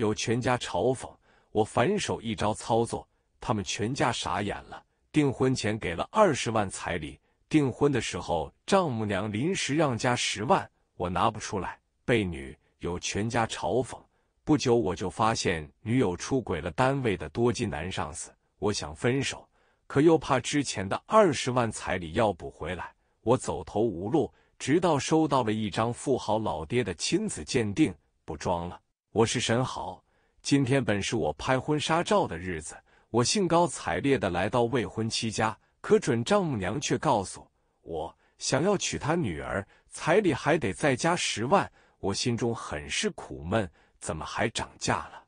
有全家嘲讽我，反手一招操作，他们全家傻眼了。订婚前给了二十万彩礼，订婚的时候丈母娘临时让加十万，我拿不出来，被女友全家嘲讽。不久我就发现女友出轨了，单位的多金男上司。我想分手，可又怕之前的二十万彩礼要不回来，我走投无路，直到收到了一张富豪老爹的亲子鉴定，不装了。我是沈豪，今天本是我拍婚纱照的日子，我兴高采烈的来到未婚妻家，可准丈母娘却告诉我，想要娶她女儿，彩礼还得再加十万，我心中很是苦闷，怎么还涨价了？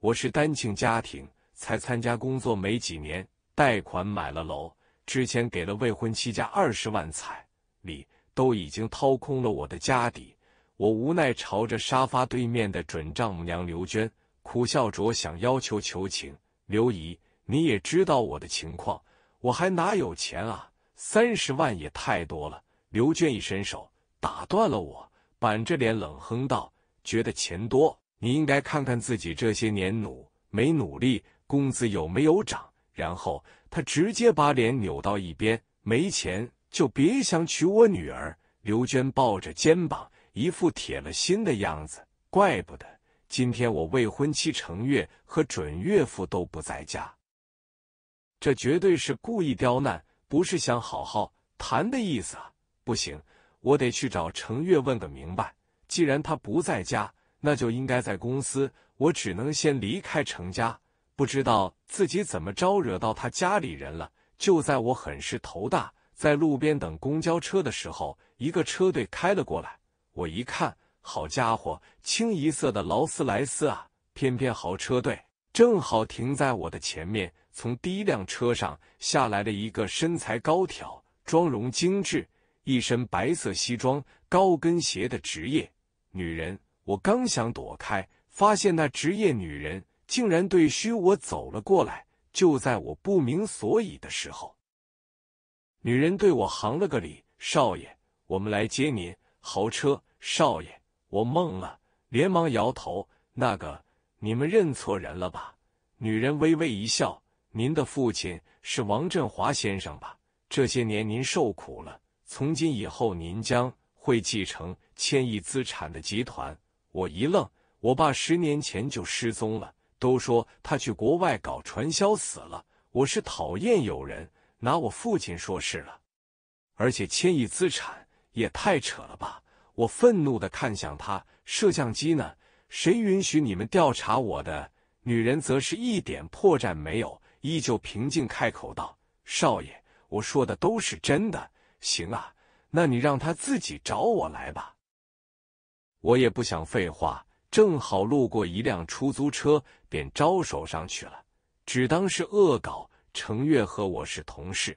我是单亲家庭，才参加工作没几年，贷款买了楼，之前给了未婚妻家二十万彩礼，都已经掏空了我的家底。我无奈朝着沙发对面的准丈母娘刘娟苦笑着，想要求求情：“刘姨，你也知道我的情况，我还哪有钱啊？三十万也太多了。”刘娟一伸手打断了我，板着脸冷哼道：“觉得钱多？你应该看看自己这些年努没努力，工资有没有涨。”然后她直接把脸扭到一边，没钱就别想娶我女儿。刘娟抱着肩膀。一副铁了心的样子，怪不得今天我未婚妻程月和准岳父都不在家，这绝对是故意刁难，不是想好好谈的意思啊！不行，我得去找程月问个明白。既然他不在家，那就应该在公司，我只能先离开程家。不知道自己怎么招惹到他家里人了。就在我很是头大，在路边等公交车的时候，一个车队开了过来。我一看，好家伙，清一色的劳斯莱斯啊！偏偏豪车队正好停在我的前面。从第一辆车上下来了一个身材高挑、妆容精致、一身白色西装、高跟鞋的职业女人。我刚想躲开，发现那职业女人竟然对虚我走了过来。就在我不明所以的时候，女人对我行了个礼：“少爷，我们来接您，豪车。”少爷，我懵了，连忙摇头。那个，你们认错人了吧？女人微微一笑：“您的父亲是王振华先生吧？这些年您受苦了。从今以后，您将会继承千亿资产的集团。”我一愣：“我爸十年前就失踪了，都说他去国外搞传销死了。我是讨厌有人拿我父亲说事了，而且千亿资产也太扯了吧！”我愤怒的看向他，摄像机呢？谁允许你们调查我的？女人则是一点破绽没有，依旧平静开口道：“少爷，我说的都是真的。行啊，那你让他自己找我来吧。”我也不想废话，正好路过一辆出租车，便招手上去了，只当是恶搞。程越和我是同事，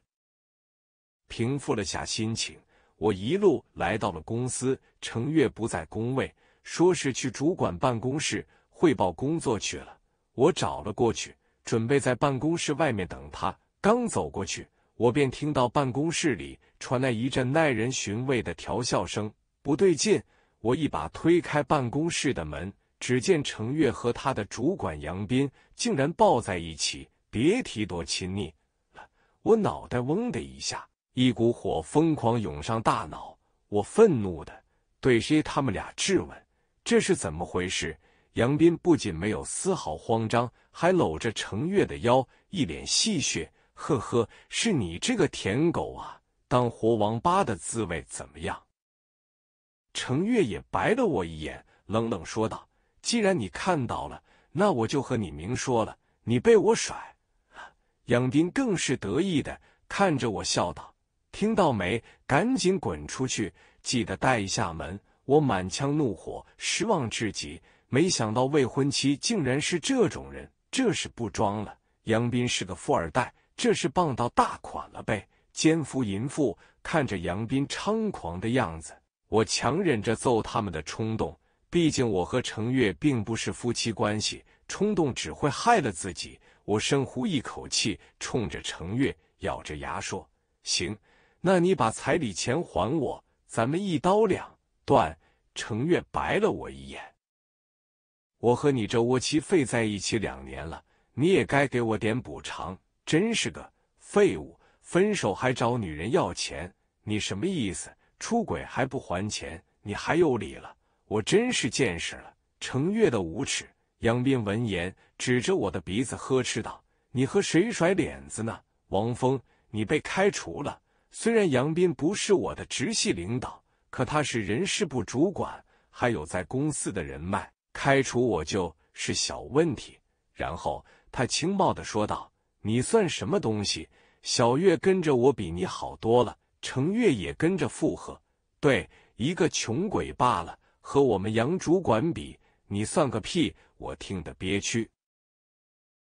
平复了下心情。我一路来到了公司，程越不在工位，说是去主管办公室汇报工作去了。我找了过去，准备在办公室外面等他。刚走过去，我便听到办公室里传来一阵耐人寻味的调笑声。不对劲！我一把推开办公室的门，只见程越和他的主管杨斌竟然抱在一起，别提多亲密了。我脑袋嗡的一下。一股火疯狂涌上大脑，我愤怒的对谁他们俩质问：“这是怎么回事？”杨斌不仅没有丝毫慌张，还搂着程月的腰，一脸戏谑：“呵呵，是你这个舔狗啊！当活王八的滋味怎么样？”程月也白了我一眼，冷冷说道：“既然你看到了，那我就和你明说了，你被我甩。”杨斌更是得意的看着我笑道。听到没？赶紧滚出去！记得带一下门。我满腔怒火，失望至极。没想到未婚妻竟然是这种人，这是不装了。杨斌是个富二代，这是傍到大款了呗？奸夫淫妇！看着杨斌猖狂的样子，我强忍着揍他们的冲动。毕竟我和程月并不是夫妻关系，冲动只会害了自己。我深呼一口气，冲着程月咬着牙说：“行。”那你把彩礼钱还我，咱们一刀两断。程月白了我一眼。我和你这窝妻废在一起两年了，你也该给我点补偿。真是个废物，分手还找女人要钱，你什么意思？出轨还不还钱，你还有理了？我真是见识了程月的无耻。杨斌闻言，指着我的鼻子呵斥道：“你和谁甩脸子呢？王峰，你被开除了。”虽然杨斌不是我的直系领导，可他是人事部主管，还有在公司的人脉，开除我就是小问题。然后他轻蔑的说道：“你算什么东西？小月跟着我比你好多了。”程月也跟着附和：“对，一个穷鬼罢了，和我们杨主管比，你算个屁！”我听得憋屈，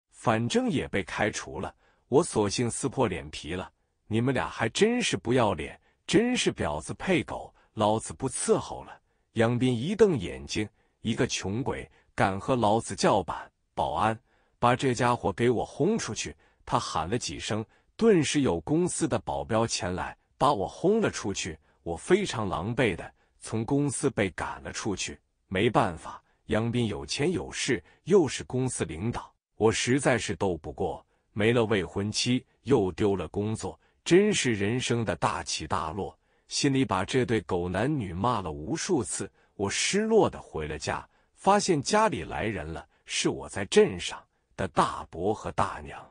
反正也被开除了，我索性撕破脸皮了。你们俩还真是不要脸，真是婊子配狗，老子不伺候了！杨斌一瞪眼睛，一个穷鬼敢和老子叫板？保安，把这家伙给我轰出去！他喊了几声，顿时有公司的保镖前来，把我轰了出去。我非常狼狈的从公司被赶了出去。没办法，杨斌有钱有势，又是公司领导，我实在是斗不过。没了未婚妻，又丢了工作。真是人生的大起大落，心里把这对狗男女骂了无数次。我失落的回了家，发现家里来人了，是我在镇上的大伯和大娘。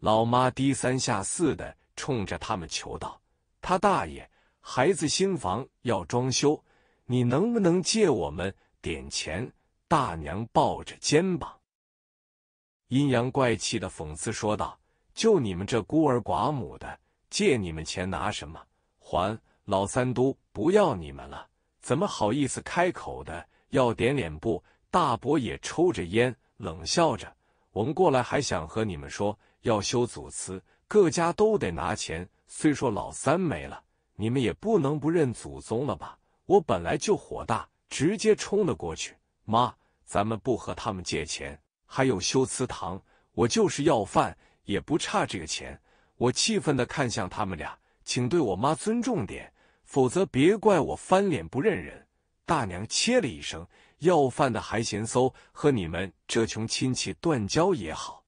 老妈低三下四的冲着他们求道：“他大爷，孩子新房要装修，你能不能借我们点钱？”大娘抱着肩膀，阴阳怪气的讽刺说道。就你们这孤儿寡母的，借你们钱拿什么还？老三都不要你们了，怎么好意思开口的？要点脸不？大伯也抽着烟，冷笑着。我们过来还想和你们说，要修祖祠，各家都得拿钱。虽说老三没了，你们也不能不认祖宗了吧？我本来就火大，直接冲了过去。妈，咱们不和他们借钱，还有修祠堂，我就是要饭。也不差这个钱，我气愤的看向他们俩，请对我妈尊重点，否则别怪我翻脸不认人。大娘切了一声，要饭的还嫌馊，和你们这穷亲戚断交也好，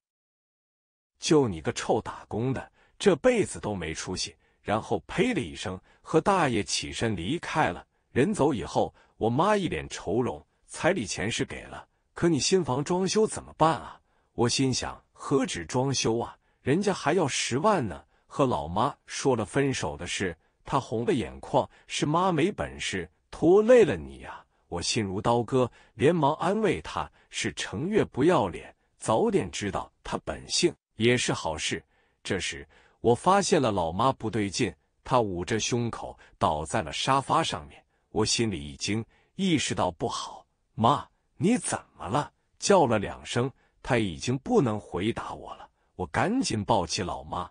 就你个臭打工的，这辈子都没出息。然后呸了一声，和大爷起身离开了。人走以后，我妈一脸愁容，彩礼钱是给了，可你新房装修怎么办啊？我心想。何止装修啊，人家还要十万呢！和老妈说了分手的事，她红了眼眶，是妈没本事，拖累了你呀！我心如刀割，连忙安慰她，是程越不要脸，早点知道她本性也是好事。这时我发现了老妈不对劲，她捂着胸口倒在了沙发上面，我心里一惊，意识到不好，妈你怎么了？叫了两声。他已经不能回答我了，我赶紧抱起老妈，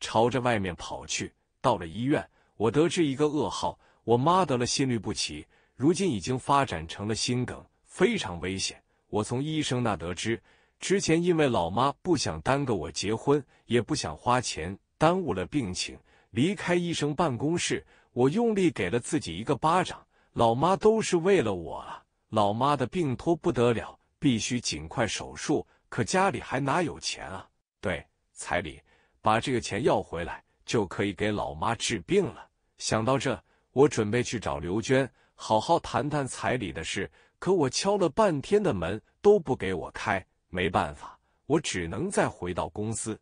朝着外面跑去。到了医院，我得知一个噩耗：我妈得了心律不齐，如今已经发展成了心梗，非常危险。我从医生那得知，之前因为老妈不想耽搁我结婚，也不想花钱耽误了病情。离开医生办公室，我用力给了自己一个巴掌：老妈都是为了我啊！老妈的病拖不得了。必须尽快手术，可家里还哪有钱啊？对，彩礼，把这个钱要回来，就可以给老妈治病了。想到这，我准备去找刘娟，好好谈谈彩礼的事。可我敲了半天的门都不给我开，没办法，我只能再回到公司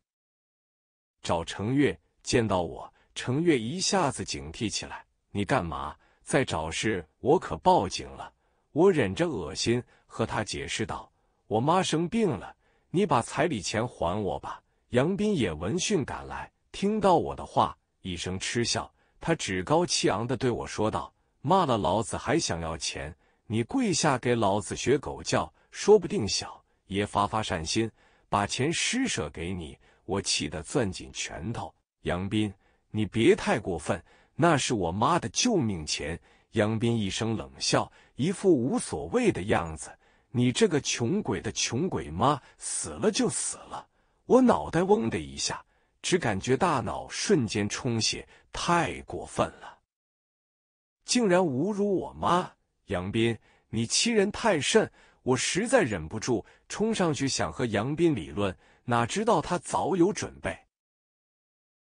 找程月。见到我，程月一下子警惕起来：“你干嘛？在找事？我可报警了！”我忍着恶心。和他解释道：“我妈生病了，你把彩礼钱还我吧。”杨斌也闻讯赶来，听到我的话，一声嗤笑，他趾高气昂的对我说道：“骂了老子还想要钱？你跪下给老子学狗叫，说不定小爷发发善心，把钱施舍给你。”我气得攥紧拳头：“杨斌，你别太过分，那是我妈的救命钱。”杨斌一声冷笑，一副无所谓的样子。你这个穷鬼的穷鬼妈死了就死了！我脑袋嗡的一下，只感觉大脑瞬间充血，太过分了！竟然侮辱我妈！杨斌，你欺人太甚！我实在忍不住，冲上去想和杨斌理论，哪知道他早有准备，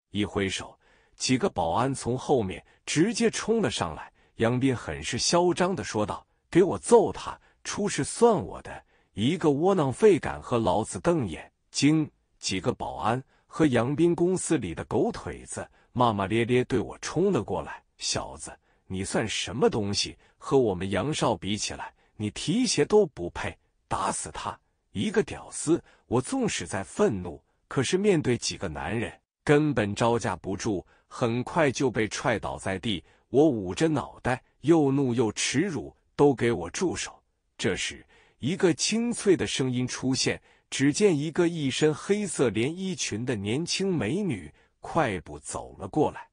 一挥手，几个保安从后面直接冲了上来。杨斌很是嚣张的说道：“给我揍他！”出事算我的！一个窝囊废敢和老子瞪眼睛，几个保安和杨斌公司里的狗腿子骂骂咧咧对我冲了过来。小子，你算什么东西？和我们杨少比起来，你提鞋都不配！打死他，一个屌丝！我纵使在愤怒，可是面对几个男人，根本招架不住，很快就被踹倒在地。我捂着脑袋，又怒又耻辱。都给我住手！这时，一个清脆的声音出现。只见一个一身黑色连衣裙的年轻美女快步走了过来，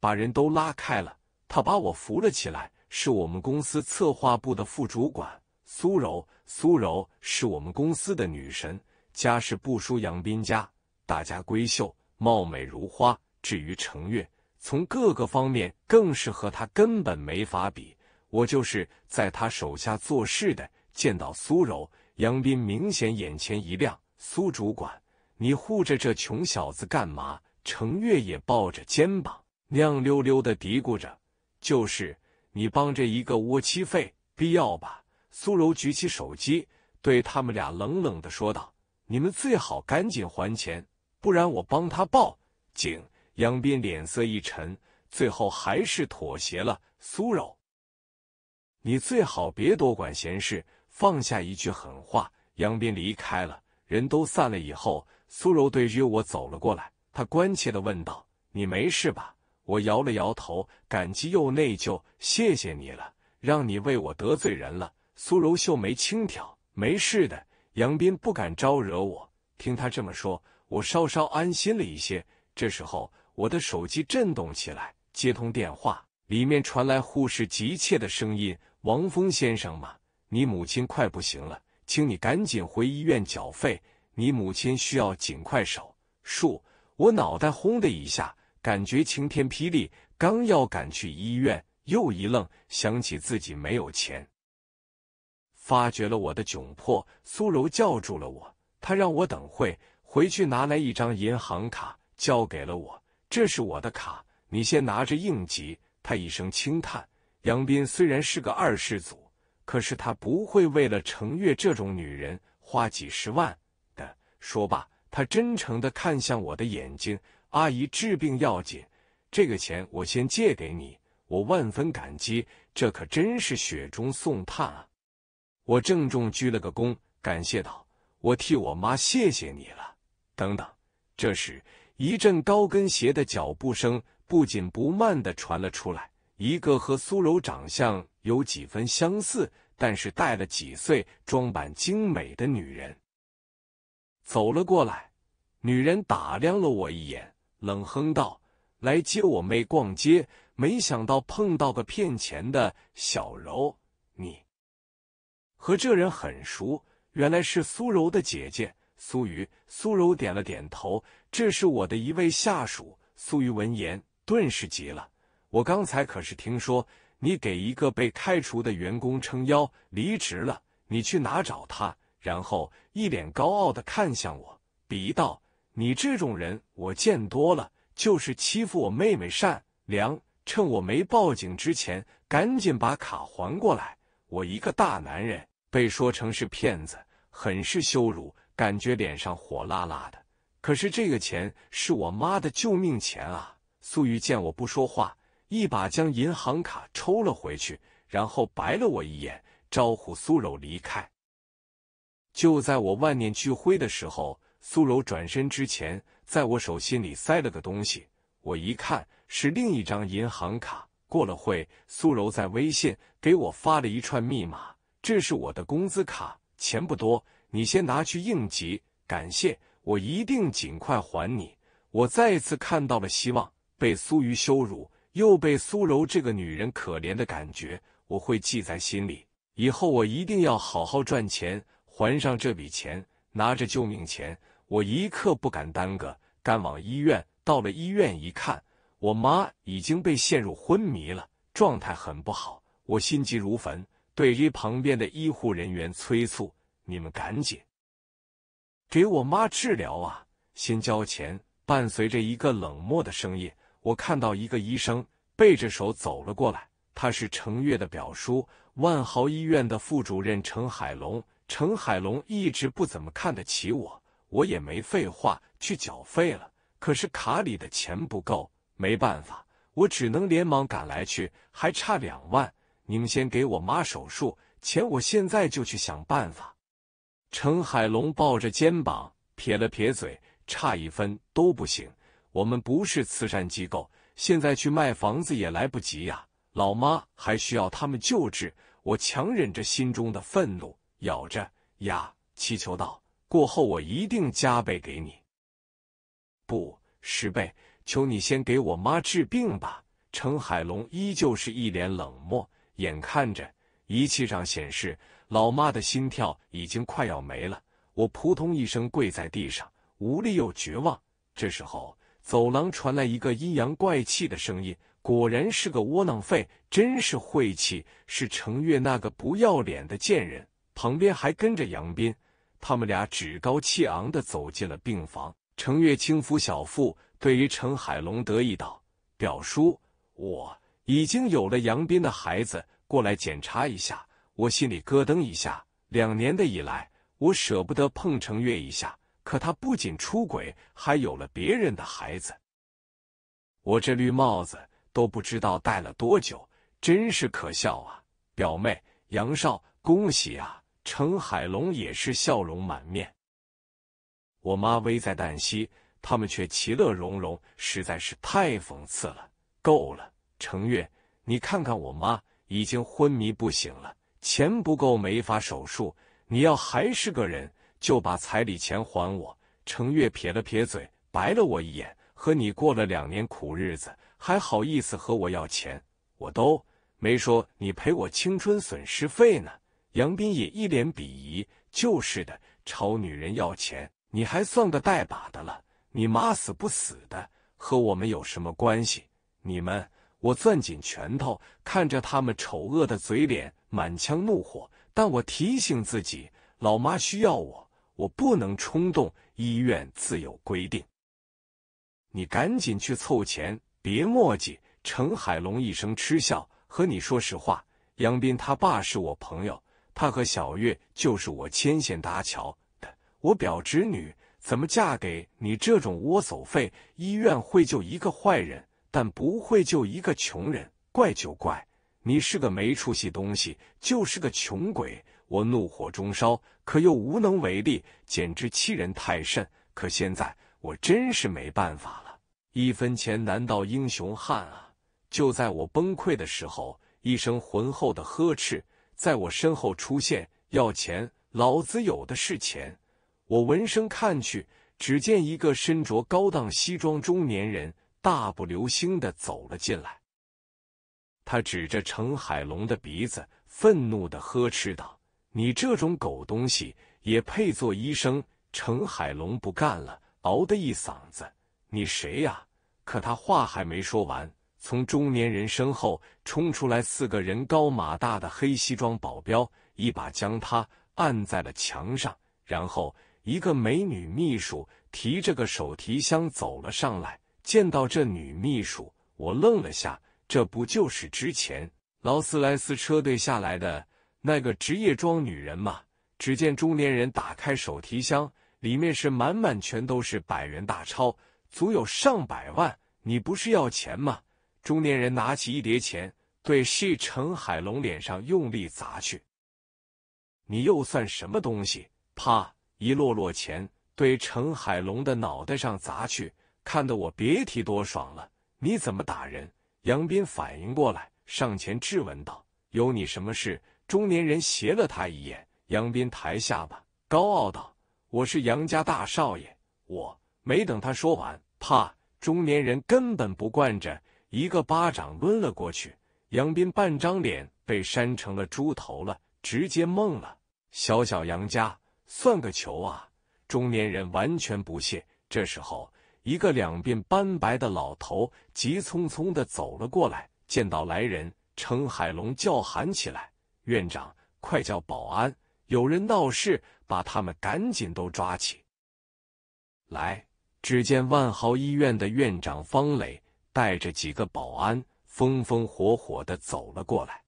把人都拉开了。她把我扶了起来，是我们公司策划部的副主管苏柔。苏柔是我们公司的女神，家世不输杨斌家，大家闺秀，貌美如花。至于程月，从各个方面更是和她根本没法比。我就是在他手下做事的，见到苏柔，杨斌明显眼前一亮。苏主管，你护着这穷小子干嘛？程月也抱着肩膀，亮溜溜的嘀咕着：“就是你帮着一个窝妻费，必要吧？”苏柔举起手机，对他们俩冷冷的说道：“你们最好赶紧还钱，不然我帮他报警。”杨斌脸色一沉，最后还是妥协了。苏柔。你最好别多管闲事，放下一句狠话，杨斌离开了。人都散了以后，苏柔对约我走了过来，他关切地问道：“你没事吧？”我摇了摇头，感激又内疚：“谢谢你了，让你为我得罪人了。”苏柔秀眉轻挑：“没事的。”杨斌不敢招惹我，听他这么说，我稍稍安心了一些。这时候，我的手机震动起来，接通电话，里面传来护士急切的声音。王峰先生嘛，你母亲快不行了，请你赶紧回医院缴费，你母亲需要尽快手术。我脑袋轰的一下，感觉晴天霹雳，刚要赶去医院，又一愣，想起自己没有钱。发觉了我的窘迫，苏柔叫住了我，她让我等会回去拿来一张银行卡，交给了我，这是我的卡，你先拿着应急。他一声轻叹。杨斌虽然是个二世祖，可是他不会为了程月这种女人花几十万的。说罢，他真诚的看向我的眼睛：“阿姨，治病要紧，这个钱我先借给你，我万分感激，这可真是雪中送炭啊！”我郑重鞠了个躬，感谢道：“我替我妈谢谢你了。”等等，这时一阵高跟鞋的脚步声不紧不慢的传了出来。一个和苏柔长相有几分相似，但是带了几岁、装扮精美的女人走了过来。女人打量了我一眼，冷哼道：“来接我妹逛街，没想到碰到个骗钱的。”小柔，你和这人很熟，原来是苏柔的姐姐苏瑜。”苏柔点了点头：“这是我的一位下属。”苏瑜闻言顿时急了。我刚才可是听说你给一个被开除的员工撑腰离职了，你去哪找他？然后一脸高傲的看向我，鄙道：“你这种人我见多了，就是欺负我妹妹善良，趁我没报警之前，赶紧把卡还过来。”我一个大男人被说成是骗子，很是羞辱，感觉脸上火辣辣的。可是这个钱是我妈的救命钱啊！素玉见我不说话。一把将银行卡抽了回去，然后白了我一眼，招呼苏柔离开。就在我万念俱灰的时候，苏柔转身之前，在我手心里塞了个东西。我一看，是另一张银行卡。过了会，苏柔在微信给我发了一串密码，这是我的工资卡，钱不多，你先拿去应急。感谢，我一定尽快还你。我再一次看到了希望，被苏瑜羞辱。又被苏柔这个女人可怜的感觉，我会记在心里。以后我一定要好好赚钱，还上这笔钱。拿着救命钱，我一刻不敢耽搁，赶往医院。到了医院一看，我妈已经被陷入昏迷了，状态很不好。我心急如焚，对于旁边的医护人员催促：“你们赶紧给我妈治疗啊！先交钱。”伴随着一个冷漠的声音。我看到一个医生背着手走了过来，他是程越的表叔，万豪医院的副主任程海龙。程海龙一直不怎么看得起我，我也没废话，去缴费了。可是卡里的钱不够，没办法，我只能连忙赶来去，还差两万。你们先给我妈手术，钱我现在就去想办法。程海龙抱着肩膀撇了撇嘴，差一分都不行。我们不是慈善机构，现在去卖房子也来不及呀。老妈还需要他们救治，我强忍着心中的愤怒，咬着牙祈求道：“过后我一定加倍给你，不十倍，求你先给我妈治病吧。”程海龙依旧是一脸冷漠，眼看着仪器上显示老妈的心跳已经快要没了，我扑通一声跪在地上，无力又绝望。这时候。走廊传来一个阴阳怪气的声音，果然是个窝囊废，真是晦气！是程越那个不要脸的贱人，旁边还跟着杨斌，他们俩趾高气昂的走进了病房。程越轻抚小腹，对于程海龙得意道：“表叔，我已经有了杨斌的孩子，过来检查一下。”我心里咯噔一下，两年的以来，我舍不得碰程越一下。可他不仅出轨，还有了别人的孩子。我这绿帽子都不知道戴了多久，真是可笑啊！表妹杨少，恭喜啊！程海龙也是笑容满面。我妈危在旦夕，他们却其乐融融，实在是太讽刺了。够了，程月，你看看我妈已经昏迷不醒了，钱不够没法手术，你要还是个人。就把彩礼钱还我！程越撇了撇嘴，白了我一眼，和你过了两年苦日子，还好意思和我要钱？我都没说你赔我青春损失费呢！杨斌也一脸鄙夷：“就是的，朝女人要钱，你还算个带把的了？你妈死不死的？和我们有什么关系？你们！”我攥紧拳头，看着他们丑恶的嘴脸，满腔怒火。但我提醒自己，老妈需要我。我不能冲动，医院自有规定。你赶紧去凑钱，别墨迹。程海龙一声嗤笑：“和你说实话，杨斌他爸是我朋友，他和小月就是我牵线搭桥的，我表侄女怎么嫁给你这种窝走废？医院会救一个坏人，但不会救一个穷人。怪就怪你是个没出息东西，就是个穷鬼。”我怒火中烧，可又无能为力，简直欺人太甚！可现在我真是没办法了，一分钱难倒英雄汉啊！就在我崩溃的时候，一声浑厚的呵斥在我身后出现：“要钱，老子有的是钱！”我闻声看去，只见一个身着高档西装中年人大步流星的走了进来。他指着程海龙的鼻子，愤怒的呵斥道。你这种狗东西也配做医生？程海龙不干了，嗷的一嗓子：“你谁呀？”可他话还没说完，从中年人身后冲出来四个人高马大的黑西装保镖，一把将他按在了墙上。然后，一个美女秘书提着个手提箱走了上来。见到这女秘书，我愣了下，这不就是之前劳斯莱斯车队下来的？那个职业装女人嘛，只见中年人打开手提箱，里面是满满，全都是百元大钞，足有上百万。你不是要钱吗？中年人拿起一叠钱，对谢陈海龙脸上用力砸去。你又算什么东西？啪！一摞摞钱对陈海龙的脑袋上砸去，看得我别提多爽了。你怎么打人？杨斌反应过来，上前质问道：“有你什么事？”中年人斜了他一眼，杨斌抬下巴，高傲道：“我是杨家大少爷。”我没等他说完，啪！中年人根本不惯着，一个巴掌抡了过去，杨斌半张脸被扇成了猪头了，直接懵了。小小杨家算个球啊！中年人完全不屑。这时候，一个两鬓斑白的老头急匆匆的走了过来，见到来人，程海龙叫喊起来。院长，快叫保安！有人闹事，把他们赶紧都抓起来！只见万豪医院的院长方磊带着几个保安风风火火的走了过来，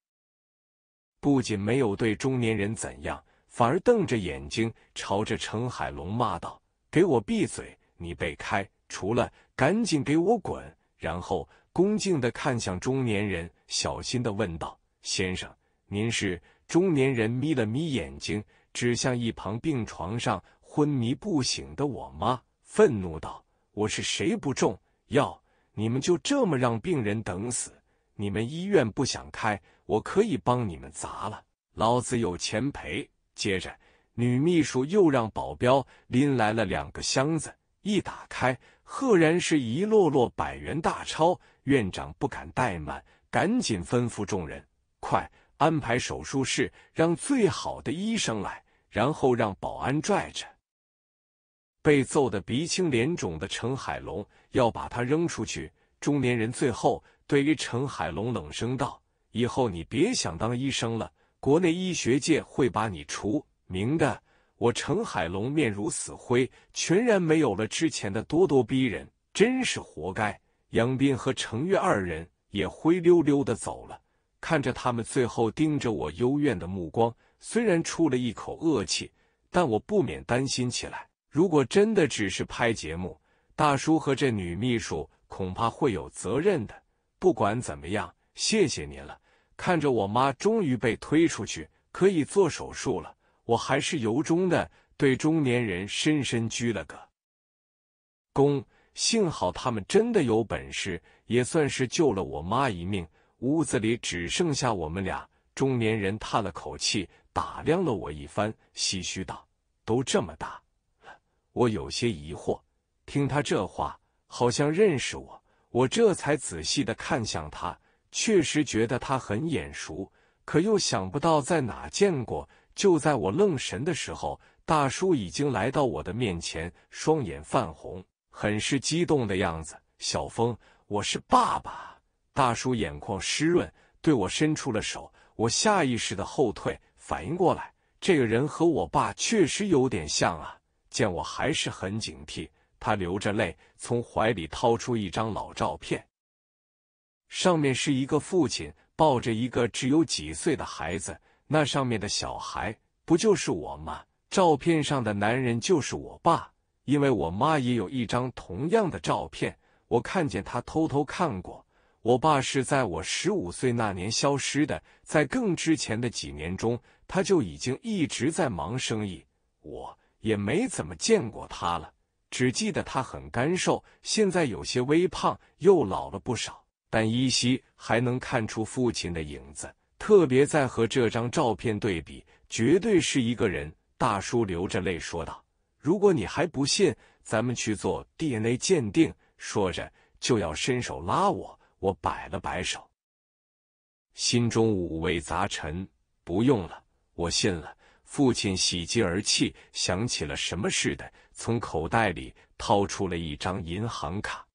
不仅没有对中年人怎样，反而瞪着眼睛朝着程海龙骂道：“给我闭嘴！你被开除了，赶紧给我滚！”然后恭敬的看向中年人，小心的问道：“先生。”您是中年人，眯了眯眼睛，指向一旁病床上昏迷不醒的我妈，愤怒道：“我是谁不重要，你们就这么让病人等死？你们医院不想开，我可以帮你们砸了，老子有钱赔。”接着，女秘书又让保镖拎来了两个箱子，一打开，赫然是一摞摞百元大钞。院长不敢怠慢，赶紧吩咐众人：“快！”安排手术室，让最好的医生来，然后让保安拽着被揍得鼻青脸肿的陈海龙，要把他扔出去。中年人最后对于陈海龙冷声道：“以后你别想当医生了，国内医学界会把你除名的。”我陈海龙面如死灰，全然没有了之前的咄咄逼人，真是活该。杨斌和程越二人也灰溜溜的走了。看着他们最后盯着我幽怨的目光，虽然出了一口恶气，但我不免担心起来。如果真的只是拍节目，大叔和这女秘书恐怕会有责任的。不管怎么样，谢谢您了。看着我妈终于被推出去，可以做手术了，我还是由衷的对中年人深深鞠了个躬。幸好他们真的有本事，也算是救了我妈一命。屋子里只剩下我们俩，中年人叹了口气，打量了我一番，唏嘘道：“都这么大了。”我有些疑惑，听他这话，好像认识我。我这才仔细的看向他，确实觉得他很眼熟，可又想不到在哪见过。就在我愣神的时候，大叔已经来到我的面前，双眼泛红，很是激动的样子：“小峰，我是爸爸。”大叔眼眶湿润，对我伸出了手，我下意识的后退，反应过来，这个人和我爸确实有点像啊。见我还是很警惕，他流着泪，从怀里掏出一张老照片，上面是一个父亲抱着一个只有几岁的孩子，那上面的小孩不就是我吗？照片上的男人就是我爸，因为我妈也有一张同样的照片，我看见他偷偷看过。我爸是在我十五岁那年消失的，在更之前的几年中，他就已经一直在忙生意，我也没怎么见过他了，只记得他很干瘦，现在有些微胖，又老了不少，但依稀还能看出父亲的影子。特别在和这张照片对比，绝对是一个人。大叔流着泪说道：“如果你还不信，咱们去做 DNA 鉴定。”说着就要伸手拉我。我摆了摆手，心中五味杂陈。不用了，我信了。父亲喜极而泣，想起了什么似的，从口袋里掏出了一张银行卡。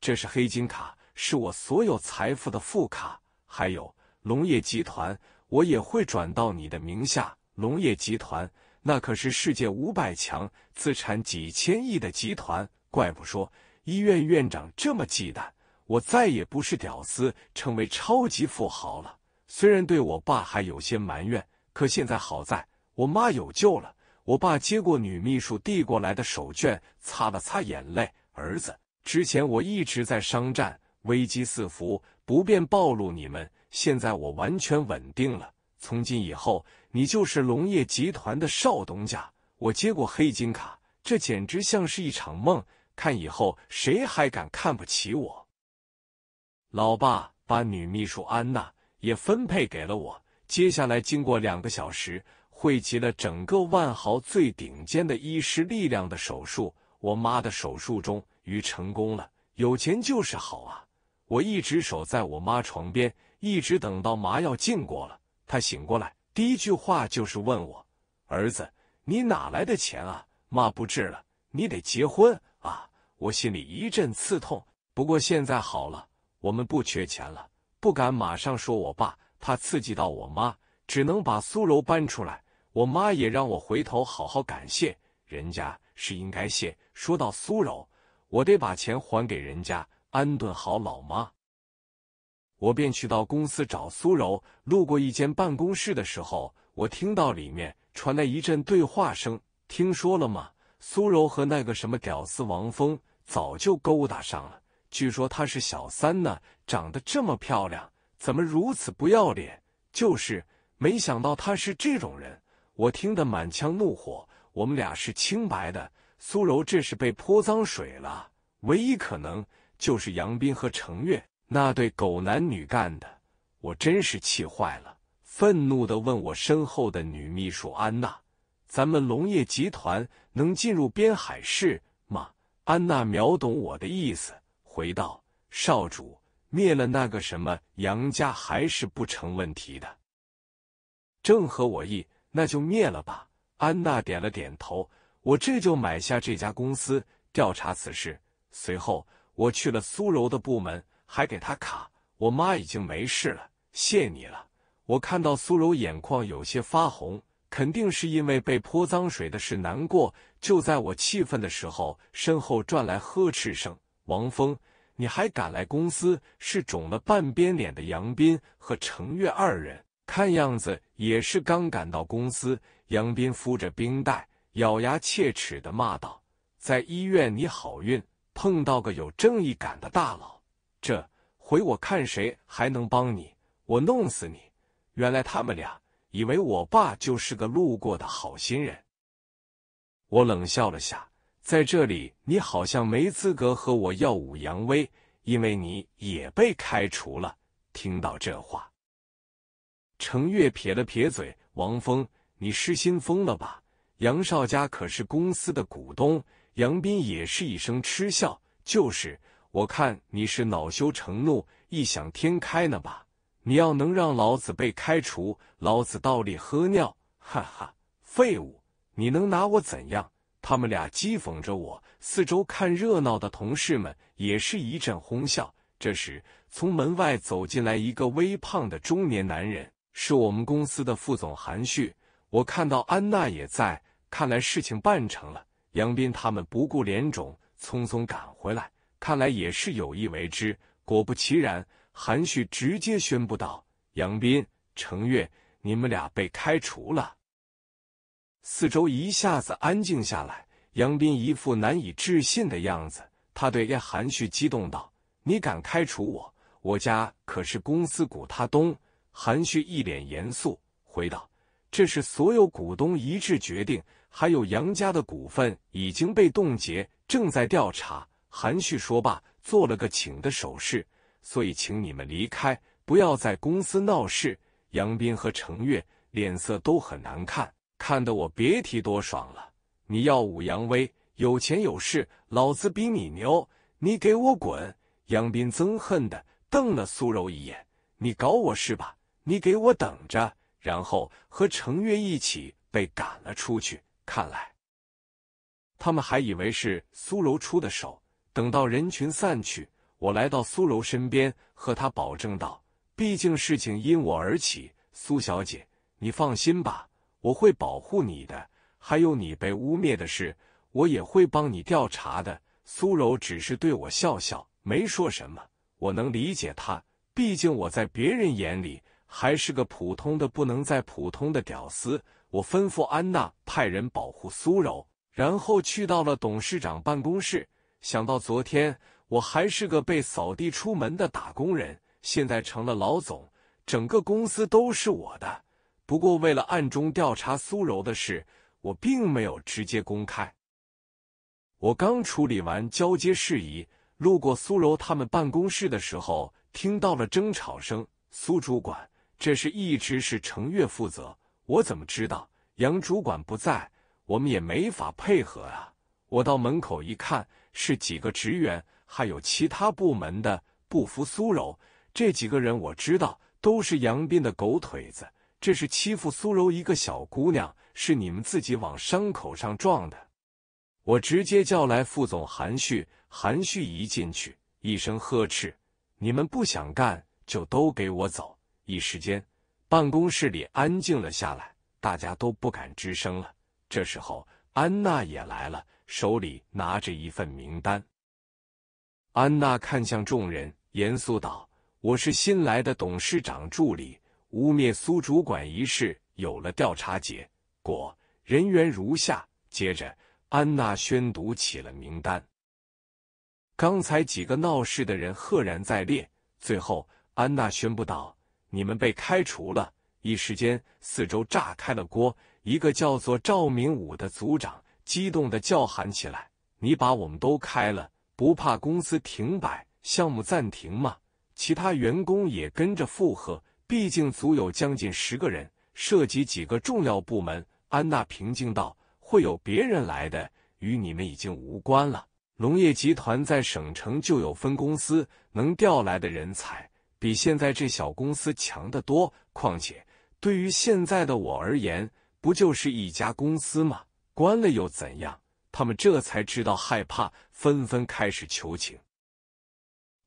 这是黑金卡，是我所有财富的副卡。还有农业集团，我也会转到你的名下。农业集团那可是世界五百强，资产几千亿的集团。怪不说，医院院长这么忌惮。我再也不是屌丝，成为超级富豪了。虽然对我爸还有些埋怨，可现在好在我妈有救了。我爸接过女秘书递过来的手绢，擦了擦眼泪。儿子，之前我一直在商战，危机四伏，不便暴露你们。现在我完全稳定了，从今以后你就是农业集团的少东家。我接过黑金卡，这简直像是一场梦。看以后谁还敢看不起我！老爸把女秘书安娜也分配给了我。接下来，经过两个小时，汇集了整个万豪最顶尖的医师力量的手术，我妈的手术终于成功了。有钱就是好啊！我一直守在我妈床边，一直等到麻药进过了，她醒过来，第一句话就是问我：“儿子，你哪来的钱啊？妈不治了，你得结婚啊！”我心里一阵刺痛。不过现在好了。我们不缺钱了，不敢马上说我爸，怕刺激到我妈，只能把苏柔搬出来。我妈也让我回头好好感谢人家，是应该谢。说到苏柔，我得把钱还给人家，安顿好老妈。我便去到公司找苏柔，路过一间办公室的时候，我听到里面传来一阵对话声：“听说了吗？苏柔和那个什么屌丝王峰早就勾搭上了。”据说她是小三呢，长得这么漂亮，怎么如此不要脸？就是没想到她是这种人，我听得满腔怒火。我们俩是清白的，苏柔这是被泼脏水了。唯一可能就是杨斌和程越那对狗男女干的，我真是气坏了，愤怒地问我身后的女秘书安娜：“咱们龙业集团能进入边海市吗？”安娜秒懂我的意思。回道：“少主，灭了那个什么杨家还是不成问题的，正合我意，那就灭了吧。”安娜点了点头，我这就买下这家公司，调查此事。随后，我去了苏柔的部门，还给他卡。我妈已经没事了，谢你了。我看到苏柔眼眶有些发红，肯定是因为被泼脏水的事难过。就在我气愤的时候，身后传来呵斥声。王峰，你还敢来公司？是肿了半边脸的杨斌和程越二人，看样子也是刚赶到公司。杨斌敷着冰袋，咬牙切齿的骂道：“在医院你好运，碰到个有正义感的大佬，这回我看谁还能帮你？我弄死你！原来他们俩以为我爸就是个路过的好心人。”我冷笑了下。在这里，你好像没资格和我耀武扬威，因为你也被开除了。听到这话，程越撇了撇嘴：“王峰，你失心疯了吧？杨少家可是公司的股东。”杨斌也是一声嗤笑：“就是，我看你是恼羞成怒、异想天开呢吧？你要能让老子被开除，老子倒立喝尿，哈哈，废物，你能拿我怎样？”他们俩讥讽着我，四周看热闹的同事们也是一阵哄笑。这时，从门外走进来一个微胖的中年男人，是我们公司的副总韩旭。我看到安娜也在，看来事情办成了。杨斌他们不顾脸肿，匆匆赶回来，看来也是有意为之。果不其然，韩旭直接宣布道：“杨斌、程越，你们俩被开除了。”四周一下子安静下来，杨斌一副难以置信的样子，他对韩旭激动道：“你敢开除我？我家可是公司股他东。”韩旭一脸严肃回道：“这是所有股东一致决定，还有杨家的股份已经被冻结，正在调查。”韩旭说罢，做了个请的手势：“所以，请你们离开，不要在公司闹事。”杨斌和程越脸色都很难看。看得我别提多爽了！你耀武扬威，有钱有势，老子比你牛！你给我滚！杨斌憎恨的瞪了苏柔一眼：“你搞我是吧？你给我等着！”然后和程月一起被赶了出去。看来他们还以为是苏柔出的手。等到人群散去，我来到苏柔身边，和她保证道：“毕竟事情因我而起，苏小姐，你放心吧。”我会保护你的，还有你被污蔑的事，我也会帮你调查的。苏柔只是对我笑笑，没说什么。我能理解她，毕竟我在别人眼里还是个普通的不能再普通的屌丝。我吩咐安娜派人保护苏柔，然后去到了董事长办公室。想到昨天我还是个被扫地出门的打工人，现在成了老总，整个公司都是我的。不过，为了暗中调查苏柔的事，我并没有直接公开。我刚处理完交接事宜，路过苏柔他们办公室的时候，听到了争吵声。苏主管，这事一直是程越负责，我怎么知道？杨主管不在，我们也没法配合啊！我到门口一看，是几个职员，还有其他部门的不服苏柔。这几个人我知道，都是杨斌的狗腿子。这是欺负苏柔一个小姑娘，是你们自己往伤口上撞的。我直接叫来副总韩旭，韩旭一进去，一声呵斥：“你们不想干就都给我走！”一时间，办公室里安静了下来，大家都不敢吱声了。这时候，安娜也来了，手里拿着一份名单。安娜看向众人，严肃道：“我是新来的董事长助理。”污蔑苏主管一事有了调查结果，人员如下。接着，安娜宣读起了名单，刚才几个闹事的人赫然在列。最后，安娜宣布道：“你们被开除了！”一时间，四周炸开了锅。一个叫做赵明武的组长激动的叫喊起来：“你把我们都开了，不怕公司停摆、项目暂停吗？”其他员工也跟着附和。毕竟足有将近十个人，涉及几个重要部门。安娜平静道：“会有别人来的，与你们已经无关了。农业集团在省城就有分公司，能调来的人才比现在这小公司强得多。况且对于现在的我而言，不就是一家公司吗？关了又怎样？”他们这才知道害怕，纷纷开始求情。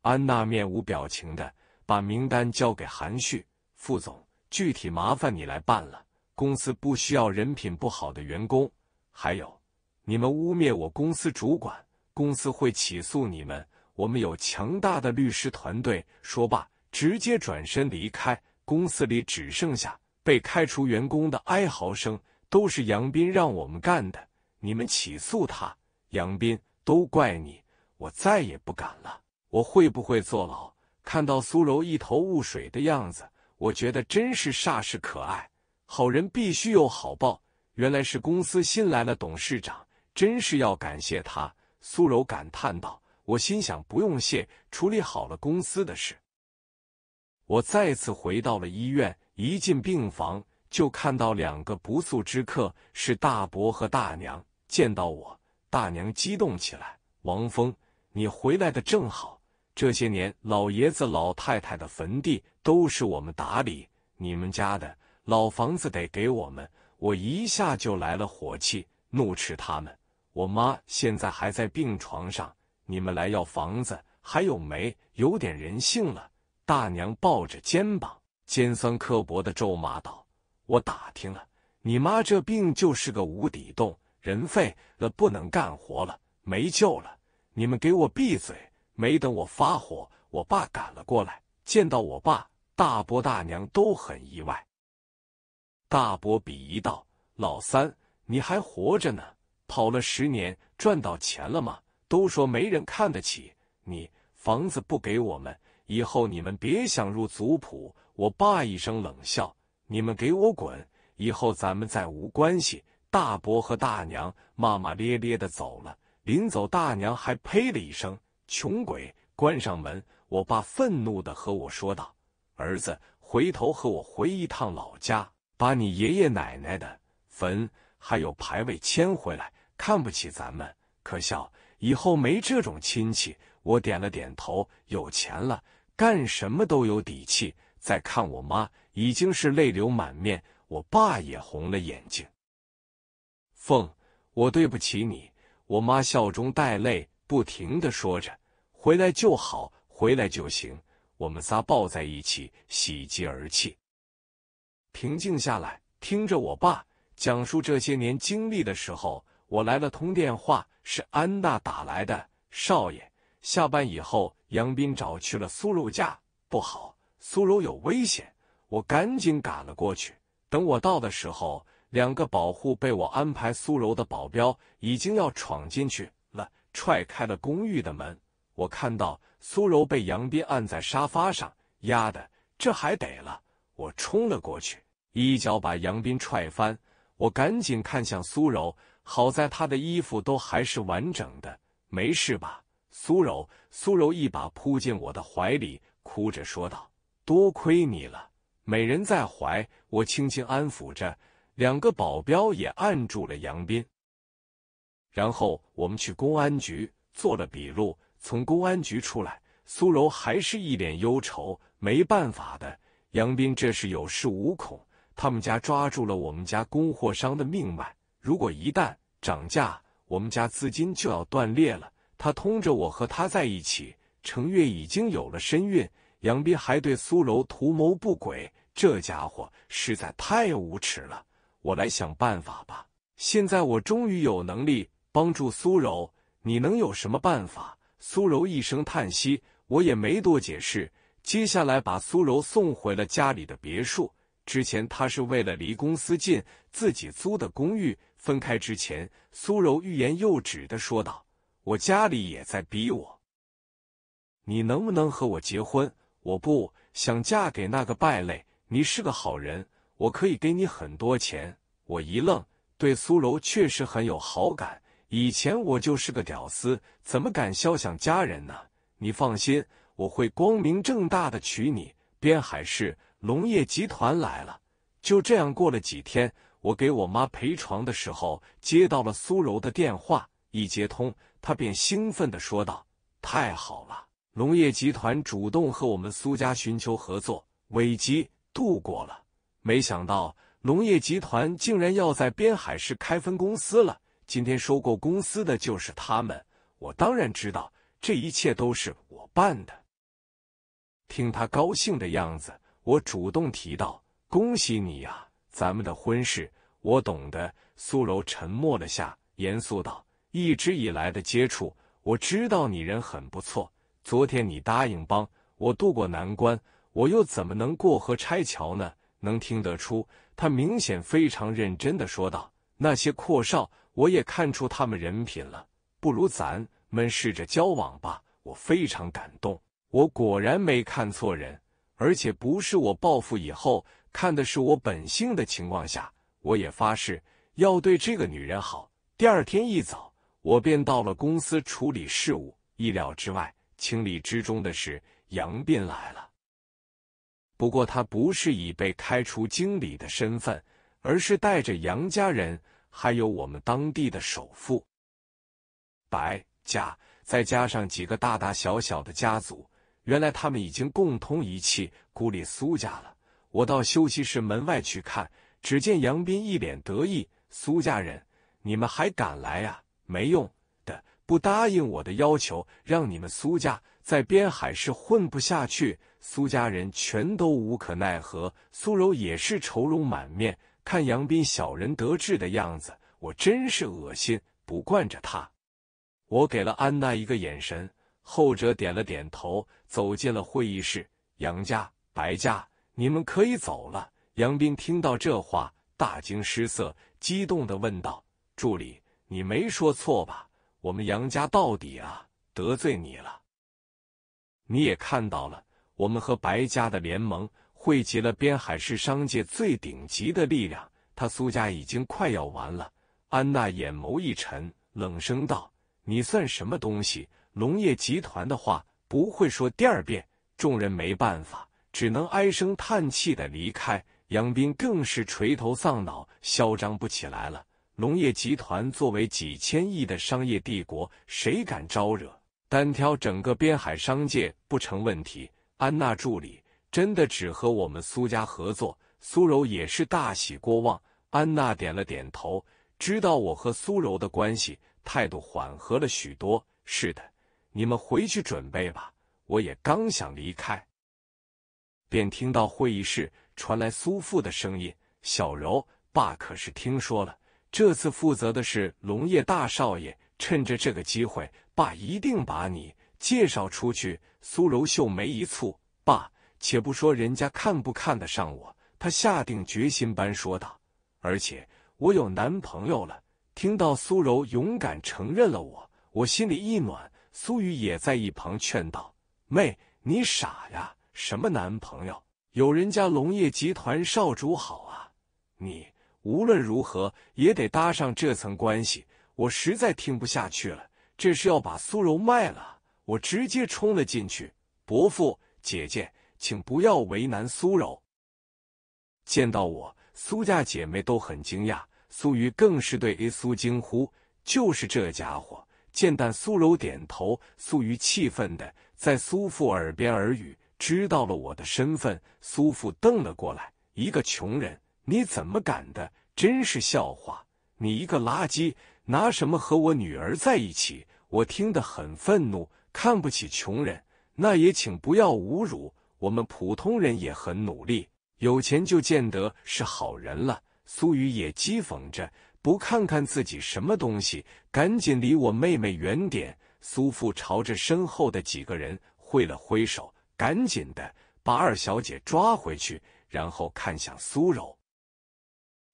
安娜面无表情的把名单交给韩旭。副总，具体麻烦你来办了。公司不需要人品不好的员工。还有，你们污蔑我公司主管，公司会起诉你们。我们有强大的律师团队。说罢，直接转身离开。公司里只剩下被开除员工的哀嚎声。都是杨斌让我们干的。你们起诉他，杨斌，都怪你，我再也不敢了。我会不会坐牢？看到苏柔一头雾水的样子。我觉得真是煞是可爱，好人必须有好报。原来是公司新来了董事长，真是要感谢他。苏柔感叹道。我心想，不用谢，处理好了公司的事。我再次回到了医院，一进病房就看到两个不速之客，是大伯和大娘。见到我，大娘激动起来：“王峰，你回来的正好。”这些年，老爷子、老太太的坟地都是我们打理。你们家的老房子得给我们，我一下就来了火气，怒斥他们。我妈现在还在病床上，你们来要房子，还有没有点人性了？大娘抱着肩膀，尖酸刻薄的咒骂道：“我打听了，你妈这病就是个无底洞，人废了，不能干活了，没救了。你们给我闭嘴！”没等我发火，我爸赶了过来。见到我爸，大伯大娘都很意外。大伯鄙夷道：“老三，你还活着呢？跑了十年，赚到钱了吗？都说没人看得起你，房子不给我们，以后你们别想入族谱。”我爸一声冷笑：“你们给我滚！以后咱们再无关系。”大伯和大娘骂骂咧咧的走了。临走，大娘还呸了一声。穷鬼，关上门！我爸愤怒的和我说道：“儿子，回头和我回一趟老家，把你爷爷奶奶的坟还有牌位迁回来。看不起咱们，可笑！以后没这种亲戚。”我点了点头。有钱了，干什么都有底气。再看我妈，已经是泪流满面，我爸也红了眼睛。凤，我对不起你！我妈笑中带泪。不停的说着：“回来就好，回来就行。”我们仨抱在一起，喜极而泣。平静下来，听着我爸讲述这些年经历的时候，我来了通电话，是安娜打来的。少爷，下班以后，杨斌找去了苏柔家，不好，苏柔有危险！我赶紧赶了过去。等我到的时候，两个保护被我安排苏柔的保镖已经要闯进去。踹开了公寓的门，我看到苏柔被杨斌按在沙发上，丫的，这还得了！我冲了过去，一脚把杨斌踹翻。我赶紧看向苏柔，好在她的衣服都还是完整的，没事吧？苏柔，苏柔一把扑进我的怀里，哭着说道：“多亏你了，美人在怀。”我轻轻安抚着，两个保镖也按住了杨斌。然后我们去公安局做了笔录。从公安局出来，苏柔还是一脸忧愁。没办法的，杨斌这是有恃无恐。他们家抓住了我们家供货商的命脉，如果一旦涨价，我们家资金就要断裂了。他通着我和他在一起，程月已经有了身孕，杨斌还对苏柔图谋不轨，这家伙实在太无耻了。我来想办法吧。现在我终于有能力。帮助苏柔，你能有什么办法？苏柔一声叹息，我也没多解释。接下来把苏柔送回了家里的别墅。之前他是为了离公司近，自己租的公寓。分开之前，苏柔欲言又止的说道：“我家里也在逼我，你能不能和我结婚？我不想嫁给那个败类。你是个好人，我可以给你很多钱。”我一愣，对苏柔确实很有好感。以前我就是个屌丝，怎么敢肖想家人呢？你放心，我会光明正大的娶你。边海市农业集团来了。就这样过了几天，我给我妈陪床的时候，接到了苏柔的电话。一接通，她便兴奋的说道：“太好了，农业集团主动和我们苏家寻求合作，危机度过了。没想到农业集团竟然要在边海市开分公司了。”今天收购公司的就是他们，我当然知道，这一切都是我办的。听他高兴的样子，我主动提到：“恭喜你呀，咱们的婚事，我懂得。”苏柔沉默了下，严肃道：“一直以来的接触，我知道你人很不错。昨天你答应帮我渡过难关，我又怎么能过河拆桥呢？”能听得出，他明显非常认真的说道：“那些阔少。”我也看出他们人品了，不如咱们试着交往吧。我非常感动，我果然没看错人，而且不是我报复以后看的是我本性的情况下，我也发誓要对这个女人好。第二天一早，我便到了公司处理事务。意料之外，情理之中的是，杨斌来了，不过他不是以被开除经理的身份，而是带着杨家人。还有我们当地的首富白家，再加上几个大大小小的家族，原来他们已经共通一气，孤立苏家了。我到休息室门外去看，只见杨斌一脸得意：“苏家人，你们还敢来呀？没用的，不答应我的要求，让你们苏家在边海市混不下去。”苏家人全都无可奈何，苏柔也是愁容满面。看杨斌小人得志的样子，我真是恶心。不惯着他，我给了安娜一个眼神，后者点了点头，走进了会议室。杨家、白家，你们可以走了。杨斌听到这话，大惊失色，激动的问道：“助理，你没说错吧？我们杨家到底啊得罪你了？你也看到了，我们和白家的联盟。”汇集了边海市商界最顶级的力量，他苏家已经快要完了。安娜眼眸一沉，冷声道：“你算什么东西？”龙业集团的话不会说第二遍。众人没办法，只能唉声叹气的离开。杨斌更是垂头丧脑，嚣张不起来了。龙业集团作为几千亿的商业帝国，谁敢招惹？单挑整个边海商界不成问题。安娜助理。真的只和我们苏家合作，苏柔也是大喜过望。安娜点了点头，知道我和苏柔的关系，态度缓和了许多。是的，你们回去准备吧。我也刚想离开，便听到会议室传来苏父的声音：“小柔，爸可是听说了，这次负责的是龙叶大少爷。趁着这个机会，爸一定把你介绍出去。”苏柔秀眉一蹙：“爸。”且不说人家看不看得上我，他下定决心般说道。而且我有男朋友了。听到苏柔勇敢承认了我，我心里一暖。苏雨也在一旁劝道：“妹，你傻呀？什么男朋友？有人家农业集团少主好啊！你无论如何也得搭上这层关系。”我实在听不下去了，这是要把苏柔卖了！我直接冲了进去。伯父，姐姐。请不要为难苏柔。见到我，苏家姐妹都很惊讶，苏瑜更是对苏惊呼：“就是这家伙！”见但苏柔点头，苏瑜气愤的在苏父耳边耳语：“知道了我的身份。”苏父瞪了过来：“一个穷人，你怎么敢的？真是笑话！你一个垃圾，拿什么和我女儿在一起？”我听得很愤怒，看不起穷人，那也请不要侮辱。我们普通人也很努力，有钱就见得是好人了。苏雨也讥讽着：“不看看自己什么东西，赶紧离我妹妹远点。”苏父朝着身后的几个人挥了挥手，赶紧的把二小姐抓回去，然后看向苏柔，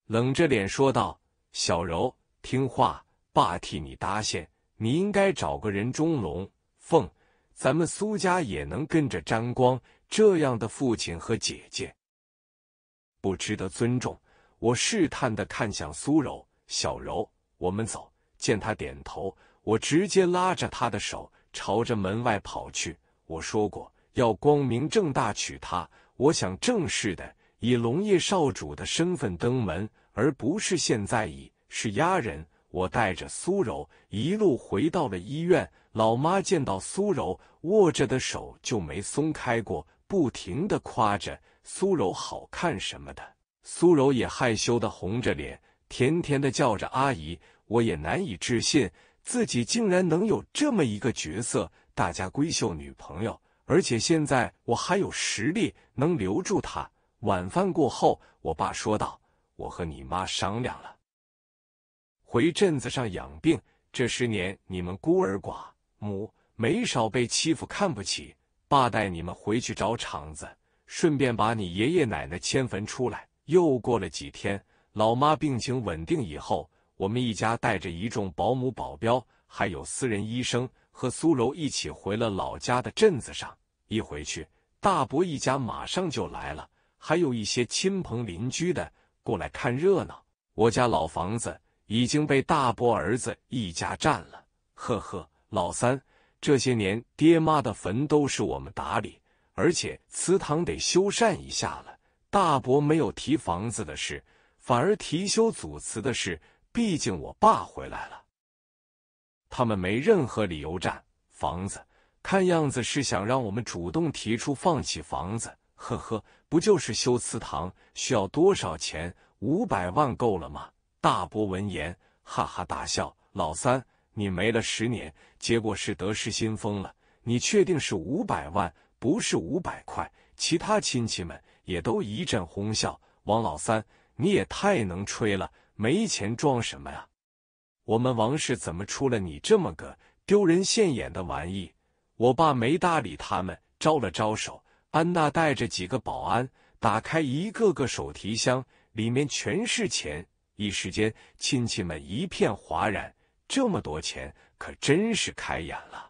冷着脸说道：“小柔，听话，爸替你搭线，你应该找个人中龙凤，咱们苏家也能跟着沾光。”这样的父亲和姐姐不值得尊重。我试探的看向苏柔，小柔，我们走。见她点头，我直接拉着她的手朝着门外跑去。我说过要光明正大娶她，我想正式的以龙叶少主的身份登门，而不是现在以是压人。我带着苏柔一路回到了医院。老妈见到苏柔握着的手就没松开过。不停的夸着苏柔好看什么的，苏柔也害羞的红着脸，甜甜的叫着阿姨。我也难以置信，自己竟然能有这么一个角色，大家闺秀女朋友，而且现在我还有实力能留住她。晚饭过后，我爸说道：“我和你妈商量了，回镇子上养病。这十年你们孤儿寡母，没少被欺负看不起。”爸带你们回去找厂子，顺便把你爷爷奶奶迁坟出来。又过了几天，老妈病情稳定以后，我们一家带着一众保姆、保镖，还有私人医生和苏柔一起回了老家的镇子上。一回去，大伯一家马上就来了，还有一些亲朋邻居的过来看热闹。我家老房子已经被大伯儿子一家占了，呵呵，老三。这些年，爹妈的坟都是我们打理，而且祠堂得修缮一下了。大伯没有提房子的事，反而提修祖祠的事。毕竟我爸回来了，他们没任何理由占房子，看样子是想让我们主动提出放弃房子。呵呵，不就是修祠堂需要多少钱？五百万够了吗？大伯闻言哈哈大笑，老三。你没了十年，结果是得失心疯了。你确定是五百万，不是五百块？其他亲戚们也都一阵哄笑。王老三，你也太能吹了，没钱装什么呀？我们王氏怎么出了你这么个丢人现眼的玩意？我爸没搭理他们，招了招手，安娜带着几个保安打开一个个手提箱，里面全是钱。一时间，亲戚们一片哗然。这么多钱，可真是开眼了。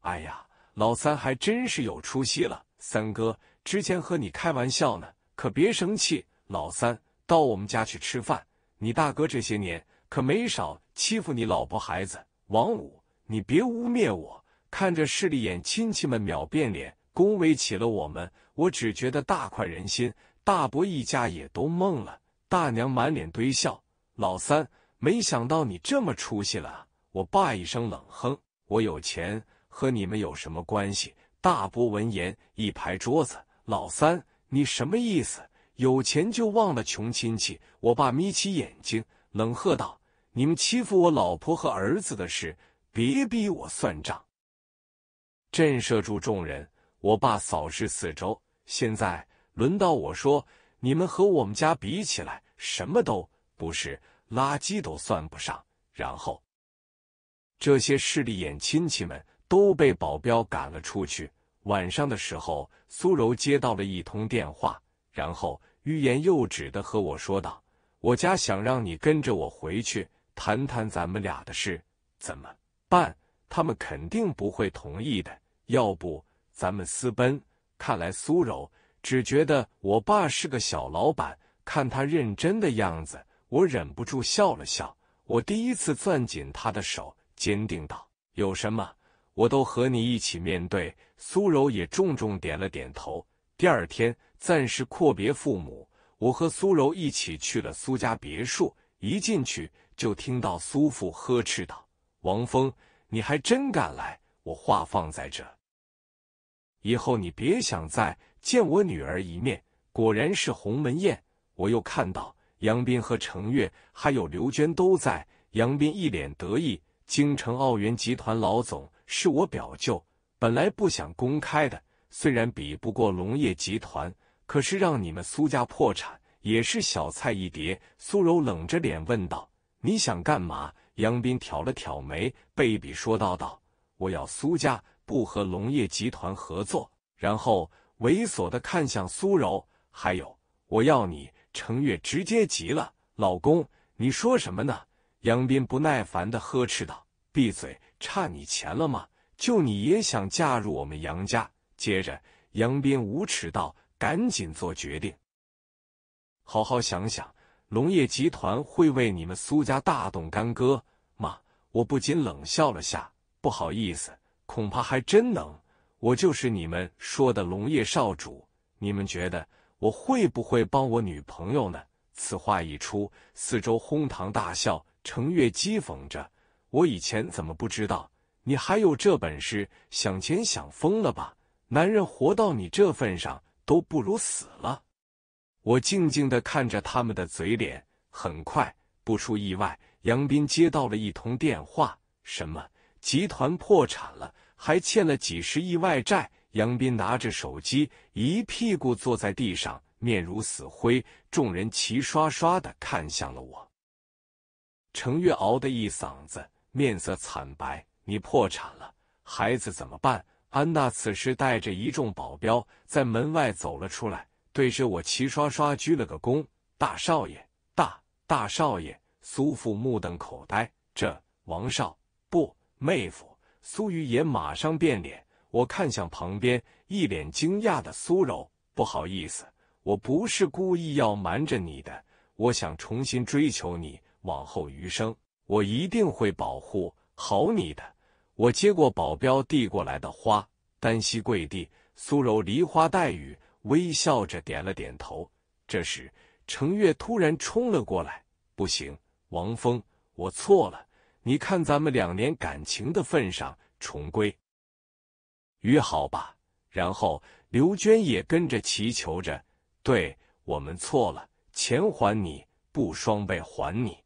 哎呀，老三还真是有出息了。三哥，之前和你开玩笑呢，可别生气。老三，到我们家去吃饭。你大哥这些年可没少欺负你老婆孩子。王五，你别污蔑我。看着势利眼亲戚们秒变脸，恭维起了我们，我只觉得大快人心。大伯一家也都懵了，大娘满脸堆笑，老三。没想到你这么出息了！我爸一声冷哼：“我有钱和你们有什么关系？”大伯闻言一拍桌子：“老三，你什么意思？有钱就忘了穷亲戚？”我爸眯起眼睛，冷喝道：“你们欺负我老婆和儿子的事，别逼我算账！”震慑住众人，我爸扫视四周：“现在轮到我说，你们和我们家比起来，什么都不是。”垃圾都算不上。然后，这些势利眼亲戚们都被保镖赶了出去。晚上的时候，苏柔接到了一通电话，然后欲言又止的和我说道：“我家想让你跟着我回去谈谈咱们俩的事，怎么办？他们肯定不会同意的。要不咱们私奔？”看来苏柔只觉得我爸是个小老板，看他认真的样子。我忍不住笑了笑，我第一次攥紧他的手，坚定道：“有什么，我都和你一起面对。”苏柔也重重点了点头。第二天，暂时阔别父母，我和苏柔一起去了苏家别墅。一进去，就听到苏父呵斥道：“王峰，你还真敢来！我话放在这，以后你别想再见我女儿一面。”果然是鸿门宴，我又看到。杨斌和程越还有刘娟都在。杨斌一脸得意：“京城奥园集团老总是我表舅，本来不想公开的。虽然比不过农业集团，可是让你们苏家破产也是小菜一碟。”苏柔冷着脸问道：“你想干嘛？”杨斌挑了挑眉，卑鄙说道：“道我要苏家不和农业集团合作。”然后猥琐的看向苏柔，还有我要你。程月直接急了：“老公，你说什么呢？”杨斌不耐烦的呵斥道：“闭嘴！差你钱了吗？就你也想嫁入我们杨家？”接着，杨斌无耻道：“赶紧做决定，好好想想，龙业集团会为你们苏家大动干戈吗？”我不禁冷笑了下：“不好意思，恐怕还真能。我就是你们说的龙业少主，你们觉得？”我会不会帮我女朋友呢？此话一出，四周哄堂大笑。程越讥讽着：“我以前怎么不知道你还有这本事？想钱想疯了吧？男人活到你这份上，都不如死了。”我静静的看着他们的嘴脸。很快，不出意外，杨斌接到了一通电话：“什么？集团破产了，还欠了几十亿外债。”杨斌拿着手机，一屁股坐在地上，面如死灰。众人齐刷刷的看向了我。程月熬的一嗓子，面色惨白：“你破产了，孩子怎么办？”安娜此时带着一众保镖在门外走了出来，对着我齐刷刷鞠了个躬：“大少爷，大大少爷。”苏父目瞪口呆：“这王少不妹夫？”苏雨也马上变脸。我看向旁边一脸惊讶的苏柔，不好意思，我不是故意要瞒着你的，我想重新追求你，往后余生我一定会保护好你的。我接过保镖递过来的花，单膝跪地，苏柔梨花带雨，微笑着点了点头。这时，程月突然冲了过来，不行，王峰，我错了，你看咱们两年感情的份上，重归。于好吧，然后刘娟也跟着祈求着：“对我们错了，钱还你不双倍还你。”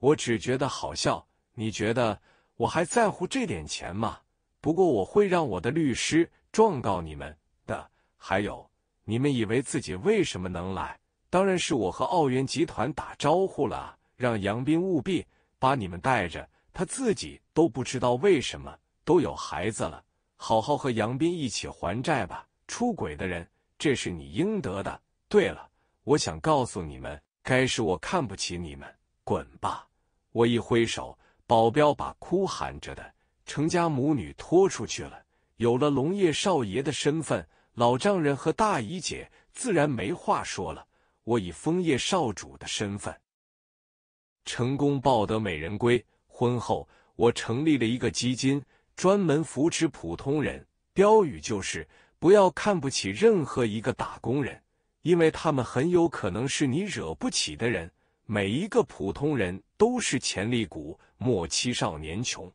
我只觉得好笑。你觉得我还在乎这点钱吗？不过我会让我的律师状告你们的。还有，你们以为自己为什么能来？当然是我和奥元集团打招呼了，让杨斌务必把你们带着。他自己都不知道为什么都有孩子了。好好和杨斌一起还债吧。出轨的人，这是你应得的。对了，我想告诉你们，该是我看不起你们，滚吧！我一挥手，保镖把哭喊着的程家母女拖出去了。有了龙叶少爷的身份，老丈人和大姨姐自然没话说了。我以枫叶少主的身份，成功抱得美人归。婚后，我成立了一个基金。专门扶持普通人，标语就是不要看不起任何一个打工人，因为他们很有可能是你惹不起的人。每一个普通人都是潜力股，莫欺少年穷。